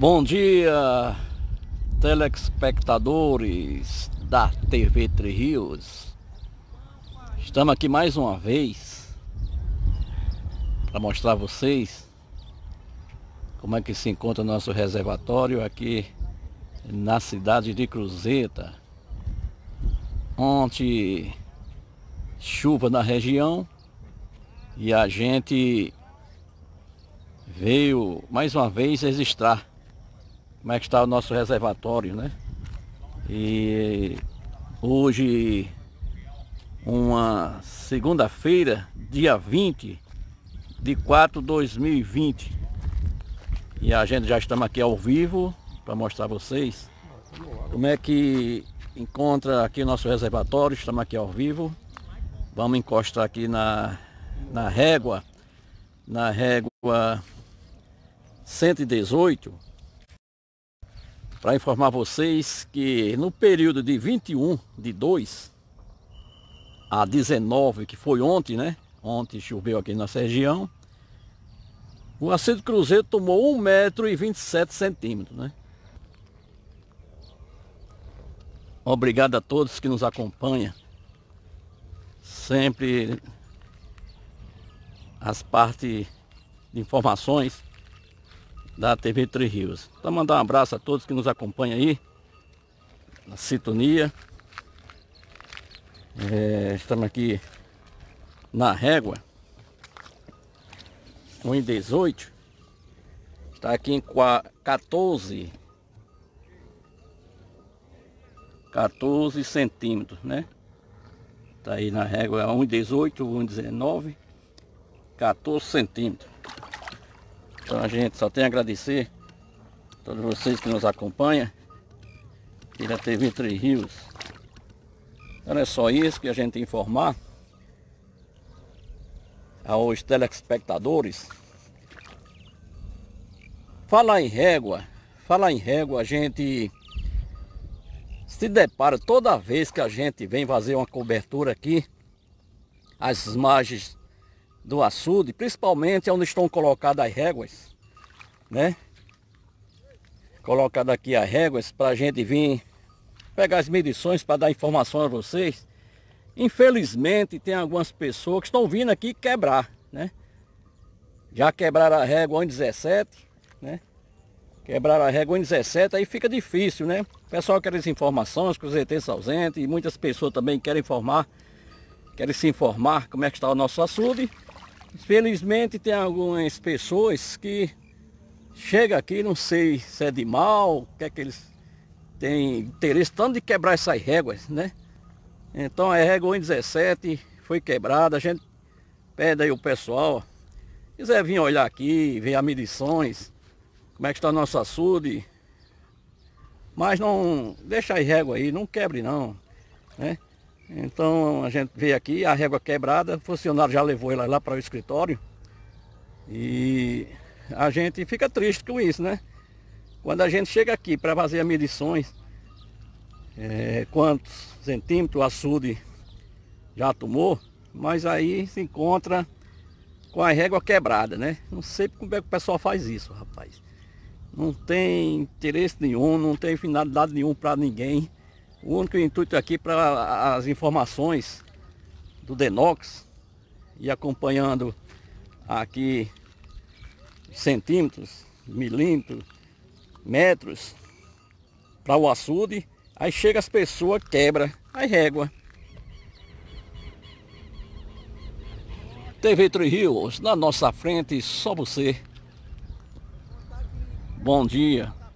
Bom dia, telespectadores da TV Três Rios. Estamos aqui mais uma vez para mostrar a vocês como é que se encontra o nosso reservatório aqui na cidade de Cruzeta. Ontem chuva na região e a gente veio mais uma vez registrar como é que está o nosso reservatório, né? E hoje, uma segunda-feira, dia 20 de 4 de 2020. E a gente já estamos aqui ao vivo para mostrar a vocês como é que encontra aqui o nosso reservatório, estamos aqui ao vivo. Vamos encostar aqui na, na régua, na régua 118 para informar vocês que no período de 21 de 2 a 19, que foi ontem, né? Ontem choveu aqui nessa região. O acido Cruzeiro tomou 1,27m, né? Obrigado a todos que nos acompanham. Sempre as partes de informações da TV Três Rios. Então mandar um abraço a todos que nos acompanham aí, na sintonia. É, estamos aqui na régua 1 em 18 está aqui em 14 14 centímetros né Está aí na régua 1 em 18 1 em 19 14 centímetros então a gente só tem a agradecer a todos vocês que nos acompanham aqui da TV Três Rios. Então é só isso que a gente informar aos telespectadores. Fala em régua, fala em régua, a gente se depara toda vez que a gente vem fazer uma cobertura aqui, as margens do açude, principalmente onde estão colocadas as réguas, né? Colocado aqui as réguas para a gente vir pegar as medições para dar informação a vocês. Infelizmente tem algumas pessoas que estão vindo aqui quebrar, né? Já quebraram a régua em 17, né? Quebraram a régua em 17, aí fica difícil, né? O pessoal quer as informações, que tem ausentes, e muitas pessoas também querem informar, querem se informar como é que está o nosso açude. Felizmente tem algumas pessoas que chegam aqui, não sei se é de mal, o que é que eles têm interesse tanto de quebrar essas réguas, né? Então a régua 117 foi quebrada, a gente pede aí o pessoal, quiser vir olhar aqui, ver as medições, como é que está nosso açude, mas não deixa as réguas aí, não quebre não, né? Então a gente veio aqui, a régua quebrada, o funcionário já levou ela lá para o escritório. E a gente fica triste com isso, né? Quando a gente chega aqui para fazer as medições, é, quantos centímetros o açude já tomou, mas aí se encontra com a régua quebrada, né? Não sei como é que o pessoal faz isso, rapaz. Não tem interesse nenhum, não tem finalidade nenhum para ninguém. O único intuito aqui para as informações do Denox e acompanhando aqui centímetros, milímetros, metros para o açude. Aí chega as pessoas, quebra, aí régua. TV Três Rios, na nossa frente, só você. Bom dia.